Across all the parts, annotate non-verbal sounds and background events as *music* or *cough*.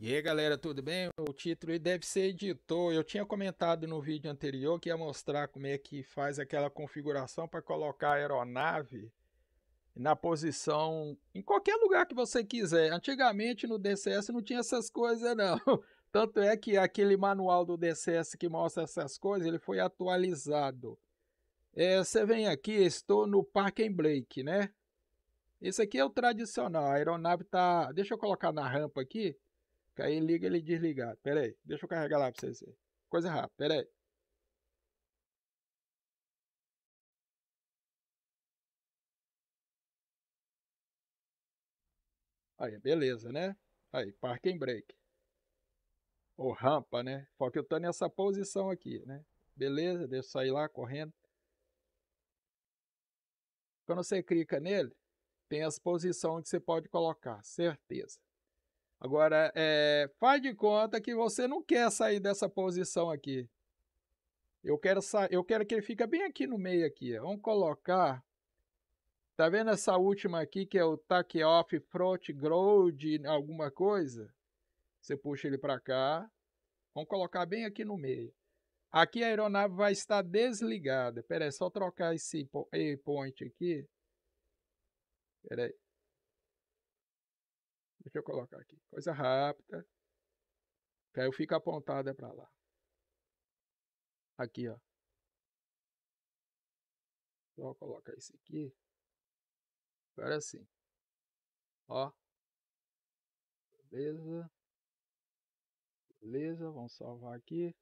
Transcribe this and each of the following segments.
E aí galera, tudo bem? O título deve ser editor. Eu tinha comentado no vídeo anterior que ia mostrar como é que faz aquela configuração para colocar a aeronave na posição em qualquer lugar que você quiser. Antigamente no DCS não tinha essas coisas não. *laughs* Tanto é que aquele manual do DCS que mostra essas coisas, ele foi atualizado. É, você vem aqui, estou no Park and Break, né? Esse aqui é o tradicional, a aeronave está... Deixa eu colocar na rampa aqui. Que aí liga ele desligado. Pera aí, deixa eu carregar lá pra vocês verem. Coisa rápida, pera aí. Aí, beleza, né? Aí, parking brake. Ou rampa, né? Só que eu tô nessa posição aqui, né? Beleza, deixa eu sair lá correndo. Quando você clica nele, tem as posições que você pode colocar, certeza. Agora, é, faz de conta que você não quer sair dessa posição aqui. Eu quero, eu quero que ele fique bem aqui no meio aqui. Vamos colocar. Tá vendo essa última aqui que é o take off front ground, alguma coisa? Você puxa ele para cá. Vamos colocar bem aqui no meio. Aqui a aeronave vai estar desligada. Pera aí, só trocar esse point aqui. Pera aí. Deixa eu colocar aqui. Coisa rápida. Que aí eu fico apontada para lá. Aqui, ó. Só então, colocar isso aqui. Agora sim. Ó. Beleza. Beleza, vamos salvar aqui.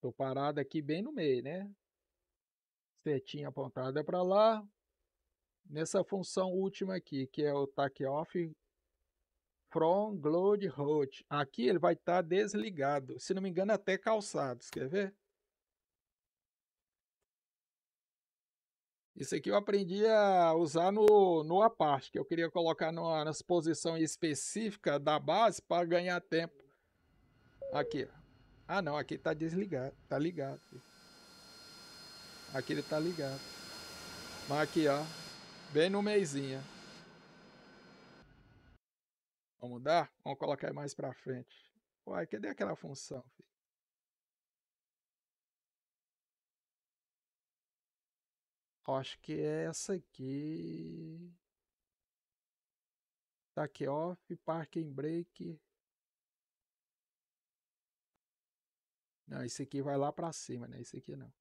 Tô parado aqui bem no meio, né? Setinha apontada para lá. Nessa função última aqui, que é o take off, From Gload Road. Aqui ele vai estar tá desligado, se não me engano até calçados, quer ver? Isso aqui eu aprendi a usar no, no Apache, que eu queria colocar numa, nas posição específica da base para ganhar tempo. Aqui. Ah, não, aqui está desligado, está ligado. Aqui ele está ligado. Mas aqui, ó, bem no meizinho. Vamos mudar, Vamos colocar mais para frente. Uai, cadê aquela função? Filho? Acho que é essa aqui. Tá off, parking brake. Não, esse aqui vai lá para cima, né? Esse aqui não.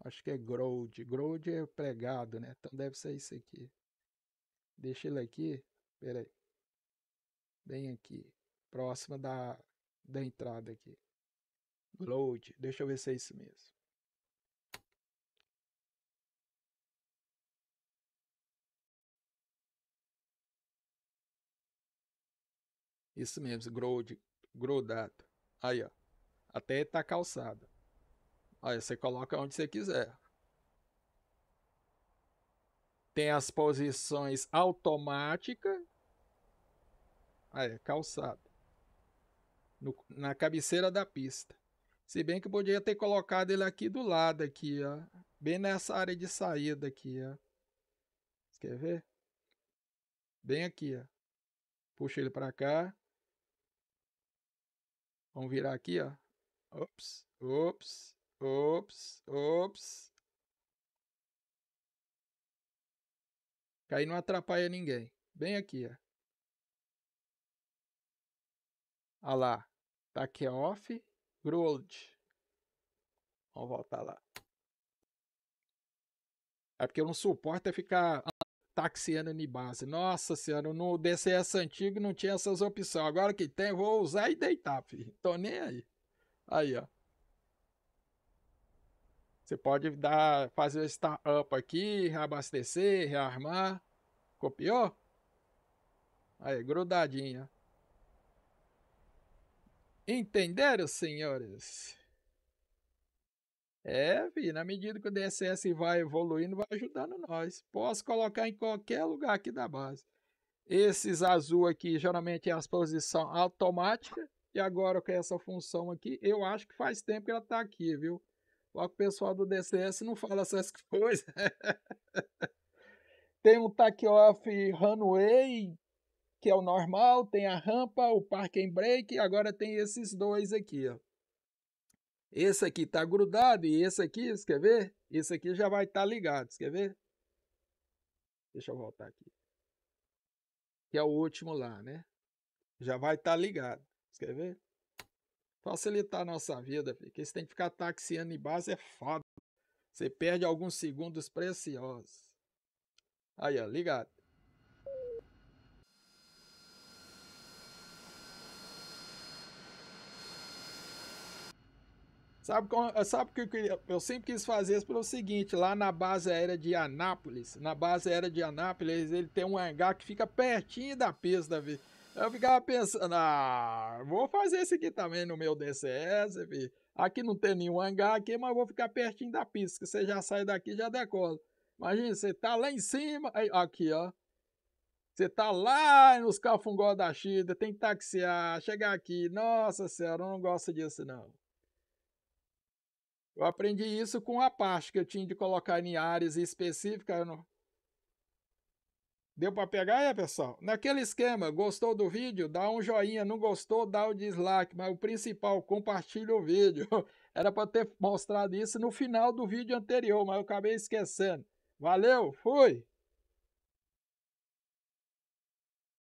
Acho que é growd. Growd é pregado, né? Então deve ser isso aqui. Deixa ele aqui. Pera aí. Bem aqui. Próxima da, da entrada aqui. Load. Deixa eu ver se é isso mesmo. Isso mesmo, grow, de, grow data. Aí, ó. Até tá calçada. Aí você coloca onde você quiser. Tem as posições automática. Ah, é, calçada. No, na cabeceira da pista. Se bem que podia ter colocado ele aqui do lado, aqui, ó. Bem nessa área de saída aqui, ó. Você quer ver? Bem aqui, ó. Puxa ele para cá. Vamos virar aqui, ó. Ops, ops. aí não atrapalha ninguém. Bem aqui, ó. Olha lá. Tá aqui off, grold. Vamos voltar lá. É porque eu não suporto é ficar taxiando de base. Nossa senhora, no DCS antigo não tinha essas opções. Agora que tem, vou usar e deitar, filho. Tô nem aí. Aí, ó. Você pode dar, fazer o startup aqui, reabastecer, rearmar. Copiou? Aí, grudadinha. Entenderam, senhores? É, filho, na medida que o DSS vai evoluindo, vai ajudando nós. Posso colocar em qualquer lugar aqui da base. Esses azul aqui, geralmente é a posição automática. E agora com essa função aqui, eu acho que faz tempo que ela está aqui, viu? Só que o pessoal do DCS não fala essas *laughs* coisas. tem um takeoff runway, que é o normal, tem a rampa, o park and brake, e agora tem esses dois aqui. Ó. Esse aqui está grudado e esse aqui, você quer ver? Esse aqui já vai estar tá ligado, você quer ver? Deixa eu voltar aqui. Que é o último lá, né? Já vai estar tá ligado, você quer ver? facilitar a nossa vida, filho. Porque você tem que ficar taxiando em base é foda. Você perde alguns segundos preciosos. Aí, ó, ligado. Sabe, eh, sabe que eu, queria? eu sempre quis fazer isso pelo seguinte, lá na base aérea de Anápolis, na base aérea de Anápolis, ele tem um hangar que fica pertinho da pista, da eu ficava pensando, ah, vou fazer esse aqui também no meu DCS, filho. Aqui não tem nenhum hangar aqui, mas vou ficar pertinho da pista, que você já sai daqui já decola. Imagina, você tá lá em cima, aqui, ó. Você tá lá nos cafungó da Chida, tem que taxiar, chegar aqui. Nossa senhora, eu não gosto disso, não. Eu aprendi isso com a parte que eu tinha de colocar em áreas específicas. Eu não, Deu para pegar é, pessoal? Naquele esquema, gostou do vídeo? Dá um joinha, não gostou? Dá o dislike, mas o principal, compartilha o vídeo. *laughs* Era para ter mostrado isso no final do vídeo anterior, mas eu acabei esquecendo. Valeu, fui!